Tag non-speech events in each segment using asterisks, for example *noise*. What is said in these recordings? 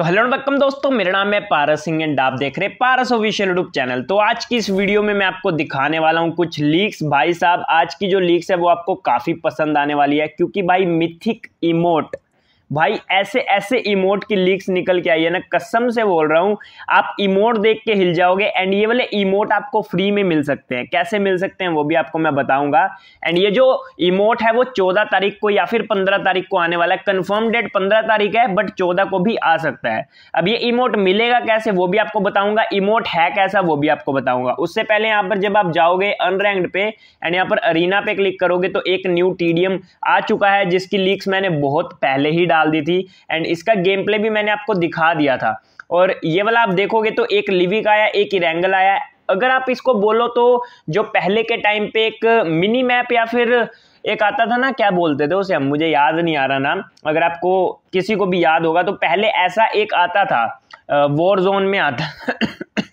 तो hello welcome दोस्तों मेरा नाम है पारस सिंह एंड आप देख रहे हैं पारस ऑफिशियल यूट्यूब चैनल तो आज की इस वीडियो में मैं आपको दिखाने वाला हूं कुछ लीक्स भाई साहब आज की जो लीक्स है वो आपको काफ़ी पसंद आने वाली है क्योंकि भाई मिथिक इमोट भाई ऐसे ऐसे इमोट की लीक्स निकल के आई है ना कसम से बोल रहा हूँ आप इमोट देख के हिल जाओगे एंड ये वाले इमोट आपको फ्री में मिल सकते हैं कैसे मिल सकते हैं वो भी आपको मैं बताऊंगा एंड ये जो इमोट है वो चौदह तारीख को या फिर पंद्रह तारीख को आने वाला है कन्फर्म डेट पंद्रह तारीख है बट चौदह को भी आ सकता है अब ये इमोट मिलेगा कैसे वो भी आपको बताऊंगा इमोट है कैसा वो भी आपको बताऊंगा उससे पहले यहाँ पर जब आप जाओगे अनरैंक्ड पे एंड यहाँ पर अरीना पे क्लिक करोगे तो एक न्यू टीडीएम आ चुका है जिसकी लीक्स मैंने बहुत पहले ही डाल डाल दी थी एंड इसका गेम प्ले भी मैंने आपको दिखा दिया था और ये वाला आप देखोगे तो एक लिविक आया एक इरेंगल आया अगर आप इसको बोलो तो जो पहले के टाइम पे एक मिनी मैप या फिर एक आता था ना क्या बोलते थे उसे मुझे याद नहीं आ रहा नाम अगर आपको किसी को भी याद होगा तो पहले ऐसा एक आता था वॉर जोन में आता *coughs*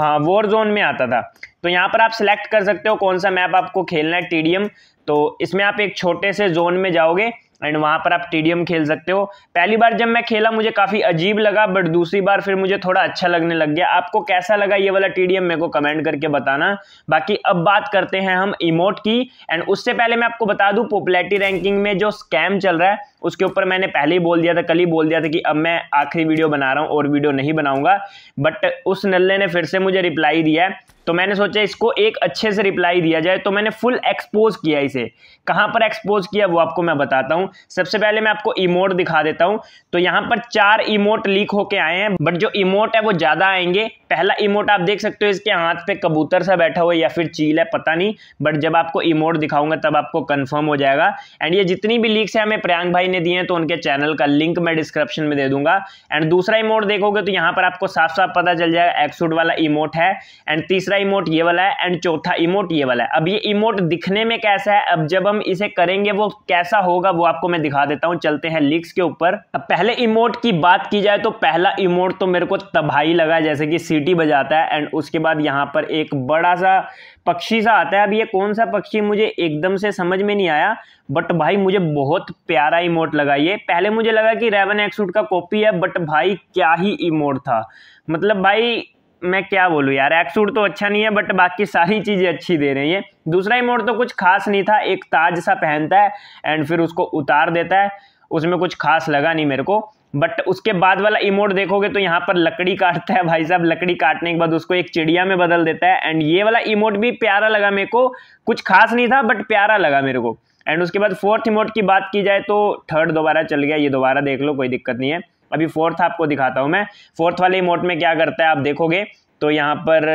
हाँ वॉर जोन में आता था तो यहाँ पर आप सिलेक्ट कर सकते हो कौन सा मैप आपको खेलना है टीडीएम तो इसमें आप एक छोटे से जोन में जाओगे एंड वहाँ पर आप टीडीएम खेल सकते हो पहली बार जब मैं खेला मुझे काफ़ी अजीब लगा बट दूसरी बार फिर मुझे थोड़ा अच्छा लगने लग गया आपको कैसा लगा ये वाला टीडीएम मेरे को कमेंट करके बताना बाकी अब बात करते हैं हम इमोट की एंड उससे पहले मैं आपको बता दूं पॉपुलैरिटी रैंकिंग में जो स्कैम चल रहा है उसके ऊपर मैंने पहले ही बोल दिया था कल ही बोल दिया था कि अब मैं आखिरी वीडियो बना रहा हूँ और वीडियो नहीं बनाऊंगा बट उस नल्ले ने फिर से मुझे रिप्लाई दिया है तो मैंने सोचा इसको एक अच्छे से रिप्लाई दिया जाए तो मैंने फुल एक्सपोज किया इसे से कहां पर एक्सपोज किया वो आपको मैं बताता हूं सबसे पहले मैं आपको इमोट दिखा देता हूं तो यहां पर चार इमोट लीक होके आए हैं बट जो इमोट है वो ज़्यादा आएंगे पहला इमोट आप देख सकते हो इसके हाथ पे कबूतर सा बैठा हुआ या फिर चील है पता नहीं बट जब आपको इमोट दिखाऊंगा तब आपको कन्फर्म हो जाएगा एंड ये जितनी भी लीक्स है हमें प्रयांग भाई ने दिए हैं तो उनके चैनल का लिंक मैं डिस्क्रिप्शन में दे दूंगा एंड दूसरा इमोट देखोगे तो यहाँ पर आपको साफ साफ पता चल जाएगा एक्सुड वाला इमोट है एंड तीसरा इमोट ये वाला है एंड चौथा इमोट ये वाला है अब ये इमोट दिखने में कैसा है अब जब हम इसे करेंगे वो कैसा होगा वो आपको मैं दिखा देता हूँ चलते हैं लिक्स के ऊपर अब पहले इमोट की बात की जाए तो पहला इमोट तो मेरे को तबाही लगा जैसे कि सीटी बजाता है एंड उसके बाद यहाँ पर एक बड़ा सा पक्षी सा आता है अब ये कौन सा पक्षी मुझे एकदम से समझ में नहीं आया बट भाई मुझे बहुत प्यारा इमोट लगा ये पहले मुझे लगा कि रेवन एक्सूट का कॉपी है बट भाई क्या ही इमोट था मतलब भाई मैं क्या बोलूँ यार एक्सूट तो अच्छा नहीं है बट बाकी सारी चीज़ें अच्छी दे रही हैं दूसरा इमोट तो कुछ खास नहीं था एक ताज सा पहनता है एंड फिर उसको उतार देता है उसमें कुछ खास लगा नहीं मेरे को बट उसके बाद वाला इमोट देखोगे तो यहाँ पर लकड़ी काटता है भाई साहब लकड़ी काटने के बाद उसको एक चिड़िया में बदल देता है एंड ये वाला इमोट भी प्यारा लगा मेरे को कुछ खास नहीं था बट प्यारा लगा मेरे को एंड उसके बाद फोर्थ इमोट की बात की जाए तो थर्ड दोबारा चल गया ये दोबारा देख लो कोई दिक्कत नहीं है अभी फोर्थ आपको दिखाता हूँ मैं फोर्थ वाले इमोट में क्या करता है आप देखोगे तो यहाँ पर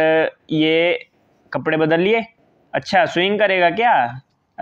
ये कपड़े बदल लिए अच्छा स्विंग करेगा क्या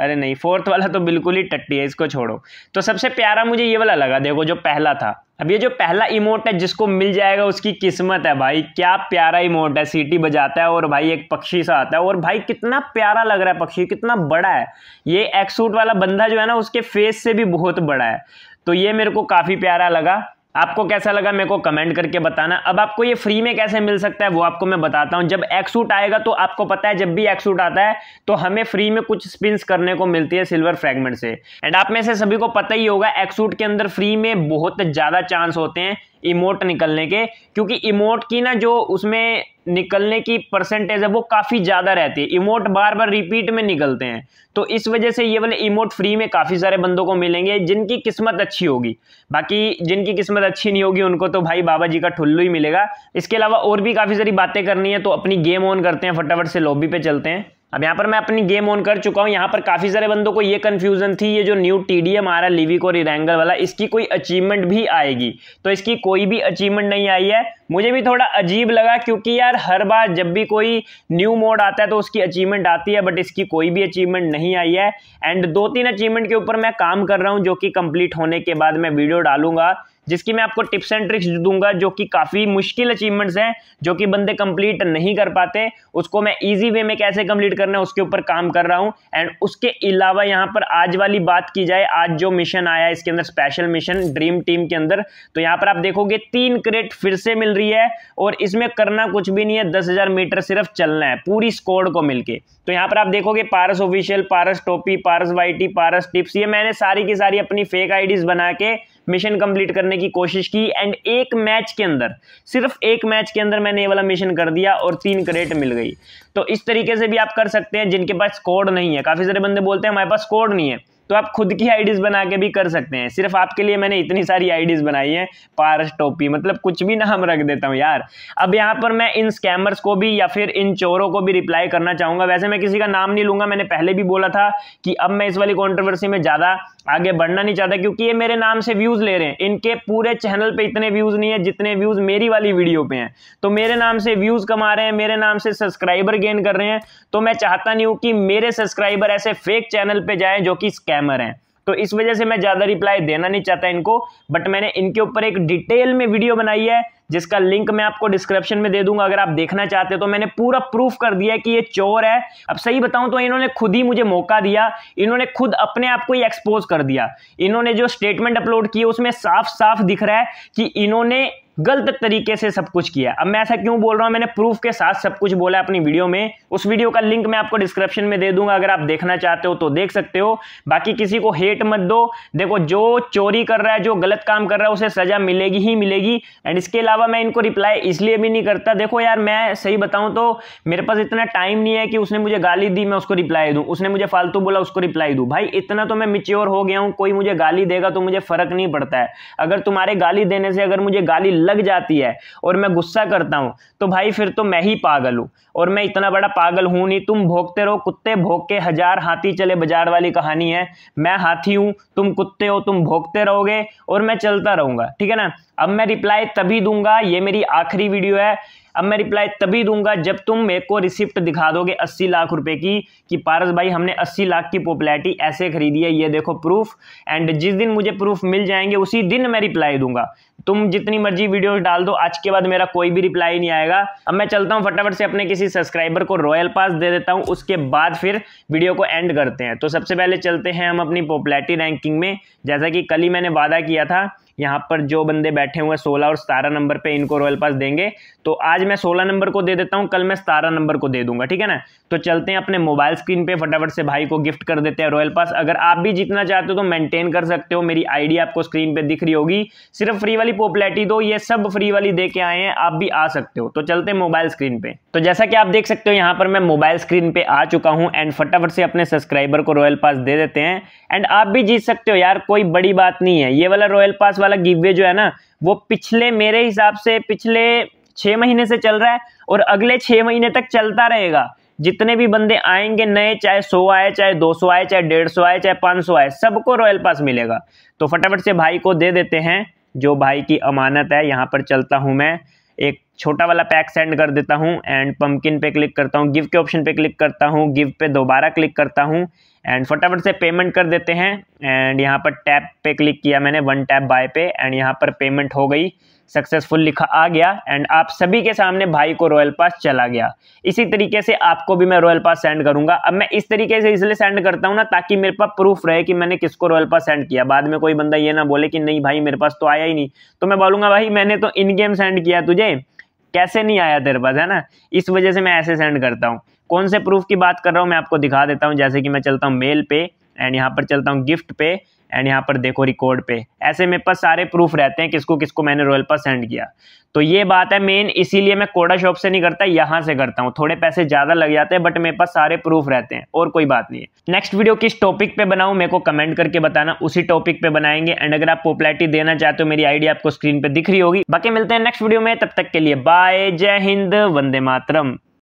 अरे नहीं फोर्थ वाला तो बिल्कुल ही टट्टी है इसको छोड़ो तो सबसे प्यारा मुझे ये वाला लगा देखो जो पहला था अब ये जो पहला इमोट है जिसको मिल जाएगा उसकी किस्मत है भाई क्या प्यारा इमोट है सीटी बजाता है और भाई एक पक्षी सा आता है और भाई कितना प्यारा लग रहा है पक्षी कितना बड़ा है ये एक्सूट वाला बंदा जो है ना उसके फेस से भी बहुत बड़ा है तो ये मेरे को काफ़ी प्यारा लगा आपको कैसा लगा मेरे को कमेंट करके बताना अब आपको ये फ्री में कैसे मिल सकता है वो आपको मैं बताता हूँ जब एक्सूट आएगा तो आपको पता है जब भी एक्सूट आता है तो हमें फ्री में कुछ स्पिन्स करने को मिलती है सिल्वर फ्रेगमेंट से एंड आप में से सभी को पता ही होगा एक्सूट के अंदर फ्री में बहुत ज़्यादा चांस होते हैं इमोट निकलने के क्योंकि इमोट की ना जो उसमें निकलने की परसेंटेज है वो काफ़ी ज़्यादा रहती है इमोट बार बार रिपीट में निकलते हैं तो इस वजह से ये वाले इमोट फ्री में काफ़ी सारे बंदों को मिलेंगे जिनकी किस्मत अच्छी होगी बाकी जिनकी किस्मत अच्छी नहीं होगी उनको तो भाई बाबा जी का ठुल्लू ही मिलेगा इसके अलावा और भी काफ़ी सारी बातें करनी है तो अपनी गेम ऑन करते हैं फटाफट से लॉबी पे चलते हैं अब यहाँ पर मैं अपनी गेम ऑन कर चुका हूँ यहाँ पर काफ़ी सारे बंदों को ये कन्फ्यूजन थी ये जो न्यू टी डी एम आ रहा है लिविक और इरेंगल वाला इसकी कोई अचीवमेंट भी आएगी तो इसकी कोई भी अचीवमेंट नहीं आई है मुझे भी थोड़ा अजीब लगा क्योंकि यार हर बार जब भी कोई न्यू मोड आता है तो उसकी अचीवमेंट आती है बट इसकी कोई भी अचीवमेंट नहीं आई है एंड दो तीन अचीवमेंट के ऊपर मैं काम कर रहा हूँ जो कि कंप्लीट होने के बाद मैं वीडियो डालूंगा जिसकी मैं आपको टिप्स एंड ट्रिक्स दूंगा जो कि काफ़ी मुश्किल अचीवमेंट्स हैं जो कि बंदे कंप्लीट नहीं कर पाते उसको मैं इजी वे में कैसे कंप्लीट करना है उसके ऊपर काम कर रहा हूं एंड उसके अलावा यहाँ पर आज वाली बात की जाए आज जो मिशन आया इसके अंदर स्पेशल मिशन ड्रीम टीम के अंदर तो यहाँ पर आप देखोगे तीन क्रेट फिर से मिल रही है और इसमें करना कुछ भी नहीं है दस मीटर सिर्फ चलना है पूरी स्कोड को मिलके तो यहाँ पर आप देखोगे पारस ऑफिशियल पारस टोपी पारस वाइटी पारस टिप्स ये मैंने सारी की सारी अपनी फेक आईडीज बना के मिशन कंप्लीट करने की कोशिश की एंड एक मैच के अंदर सिर्फ एक मैच के अंदर मैंने ये वाला मिशन कर दिया और तीन क्रेट मिल गई तो इस तरीके से भी आप कर सकते हैं जिनके पास कोड नहीं है काफ़ी सारे बंदे बोलते हैं हमारे पास कोड नहीं है तो आप खुद की आईडीज़ बना के भी कर सकते हैं सिर्फ आपके लिए मैंने इतनी सारी आईडीज़ बनाई हैं पारस टोपी मतलब कुछ भी नाम रख देता हूँ यार अब यहाँ पर मैं इन स्कैमर्स को भी या फिर इन चोरों को भी रिप्लाई करना चाहूँगा वैसे मैं किसी का नाम नहीं लूँगा मैंने पहले भी बोला था कि अब मैं इस वाली कॉन्ट्रोवर्सी में ज़्यादा आगे बढ़ना नहीं चाहता क्योंकि ये मेरे नाम से व्यूज़ ले रहे हैं इनके पूरे चैनल पे इतने व्यूज़ नहीं है जितने व्यूज़ मेरी वाली वीडियो पे हैं तो मेरे नाम से व्यूज़ कमा रहे हैं मेरे नाम से सब्सक्राइबर गेन कर रहे हैं तो मैं चाहता नहीं हूँ कि मेरे सब्सक्राइबर ऐसे फेक चैनल पर जाएँ जो कि स्कैम स्कैमर हैं तो इस वजह से मैं ज़्यादा रिप्लाई देना नहीं चाहता इनको बट मैंने इनके ऊपर एक डिटेल में वीडियो बनाई है जिसका लिंक मैं आपको डिस्क्रिप्शन में दे दूंगा अगर आप देखना चाहते हो तो मैंने पूरा प्रूफ कर दिया कि ये चोर है अब सही बताऊं तो इन्होंने खुद ही मुझे मौका दिया इन्होंने खुद अपने आप को ही एक्सपोज कर दिया इन्होंने जो स्टेटमेंट अपलोड की उसमें साफ साफ दिख रहा है कि इन्होंने गलत तरीके से सब कुछ किया अब मैं ऐसा क्यों बोल रहा हूँ मैंने प्रूफ के साथ सब कुछ बोला अपनी वीडियो में उस वीडियो का लिंक मैं आपको डिस्क्रिप्शन में दे दूंगा अगर आप देखना चाहते हो तो देख सकते हो बाकी किसी को हेट मत दो देखो जो चोरी कर रहा है जो गलत काम कर रहा है उसे सजा मिलेगी ही मिलेगी एंड इसके अलावा मैं इनको रिप्लाई इसलिए भी नहीं करता देखो यार मैं सही बताऊँ तो मेरे पास इतना टाइम नहीं है कि उसने मुझे गाली दी मैं उसको रिप्लाई दूँ उसने मुझे फालतू बोला उसको रिप्लाई दूँ भाई इतना तो मैं मिच्योर हो गया हूँ कोई मुझे गाली देगा तो मुझे फर्क नहीं पड़ता है अगर तुम्हारे गाली देने से अगर मुझे गाली लग जाती है और मैं गुस्सा करता हूँ तो भाई फिर तो मैं ही पागल हूँ और मैं इतना बड़ा पागल हूँ नहीं तुम भोगते रहो कुत्ते भोग के हजार हाथी चले बाजार वाली कहानी है मैं हाथी हूँ तुम कुत्ते हो तुम भोगते रहोगे और मैं चलता रहूँगा ठीक है ना अब मैं रिप्लाई तभी दूंगा ये मेरी आखिरी वीडियो है अब मैं रिप्लाई तभी दूंगा जब तुम मेरे को रिसिप्ट दिखा दोगे अस्सी लाख रुपए की कि पारस भाई हमने अस्सी लाख की पॉपुलैरिटी ऐसे खरीदी है ये देखो प्रूफ एंड जिस दिन मुझे प्रूफ मिल जाएंगे उसी दिन मैं रिप्लाई दूंगा तुम जितनी मर्जी वीडियो डाल दो आज के बाद मेरा कोई भी रिप्लाई नहीं आएगा अब मैं चलता हूँ फटाफट से अपने किसी सब्सक्राइबर को रॉयल पास दे देता हूँ उसके बाद फिर वीडियो को एंड करते हैं तो सबसे पहले चलते हैं हम अपनी पॉपुलैरिटी रैंकिंग में जैसा कि कल ही मैंने वादा किया था यहाँ पर जो बंदे बैठे हुए हैं सोलह और सतारह नंबर पे इनको रॉयल पास देंगे तो आज मैं सोलह नंबर को दे देता हूँ कल मैं सतारह नंबर को दे दूंगा ठीक है ना तो चलते हैं अपने मोबाइल स्क्रीन पे फटाफट से भाई को गिफ्ट कर देते हैं रॉयल पास अगर आप भी जीतना चाहते हो तो मेनटेन कर सकते हो मेरी आईडी आपको स्क्रीन पर दिख रही होगी सिर्फ फ्री वाली पॉपुलैरिटी दो ये सब फ्री वाली दे के आए हैं आप भी आ सकते हो तो चलते हैं मोबाइल स्क्रीन पर तो जैसा कि आप देख सकते हो यहाँ पर मैं मोबाइल स्क्रीन पर आ चुका हूँ एंड फटाफट से अपने सब्सक्राइबर को रॉयल पास दे देते हैं एंड आप भी जीत सकते हो यार कोई बड़ी बात नहीं है ये वाला रॉयल पास वाला गिव वे जो है ना वो पिछले मेरे हिसाब से पिछले छः महीने से चल रहा है और अगले छः महीने तक चलता रहेगा जितने भी बंदे आएंगे नए चाहे सौ आए चाहे दो सौ आए चाहे डेढ़ सौ आए चाहे पाँच सौ आए सबको रॉयल पास मिलेगा तो फटाफट से भाई को दे देते हैं जो भाई की अमानत है यहाँ पर चलता हूँ मैं एक छोटा वाला पैक सेंड कर देता हूँ एंड पम्पकिन पे क्लिक करता हूँ गिव के ऑप्शन पे क्लिक करता हूँ गिव पे दोबारा क्लिक करता हूँ एंड फटाफट से पेमेंट कर देते हैं एंड यहाँ पर टैप पे क्लिक किया मैंने one tap buy pay and यहाँ पर पेमेंट हो गई सक्सेसफुल लिखा आ गया एंड आप सभी के सामने भाई को रॉयल पास चला गया इसी तरीके से आपको भी मैं रॉयल पास सेंड करूंगा अब मैं इस तरीके से इसलिए सेंड करता हूँ ना ताकि मेरे पास प्रूफ रहे कि मैंने किसको रॉयल पास सेंड किया बाद में कोई बंदा ये ना बोले कि नहीं भाई मेरे पास तो आया ही नहीं तो मैं बोलूंगा भाई मैंने तो इन गेम सेंड किया तुझे कैसे नहीं आया तेरे पास है ना इस वजह से मैं ऐसे सेंड करता हूँ कौन से प्रूफ की बात कर रहा हूँ मैं आपको दिखा देता हूँ जैसे कि मैं चलता हूँ मेल पे एंड यहाँ पर चलता हूँ गिफ्ट पे एंड यहाँ पर देखो रिकॉर्ड पे ऐसे मेरे पास सारे प्रूफ रहते हैं किसको किसको मैंने रॉयल पास सेंड किया तो ये बात है मेन इसीलिए मैं कोडा शॉप से नहीं करता यहाँ से करता हूँ थोड़े पैसे ज़्यादा लग जाते हैं बट मेरे पास सारे प्रूफ रहते हैं और कोई बात नहीं है नेक्स्ट वीडियो किस टॉपिक पे बनाऊँ मेरे को कमेंट करके बताना उसी टॉपिक पे बनाएंगे एंड अगर आप पॉपुलरिटी देना चाहते हो मेरी आइडिया आपको स्क्रीन पर दिख रही होगी बाकी मिलते हैं नेक्स्ट वीडियो में तब तक के लिए बाय जय हिंद वंदे मातरम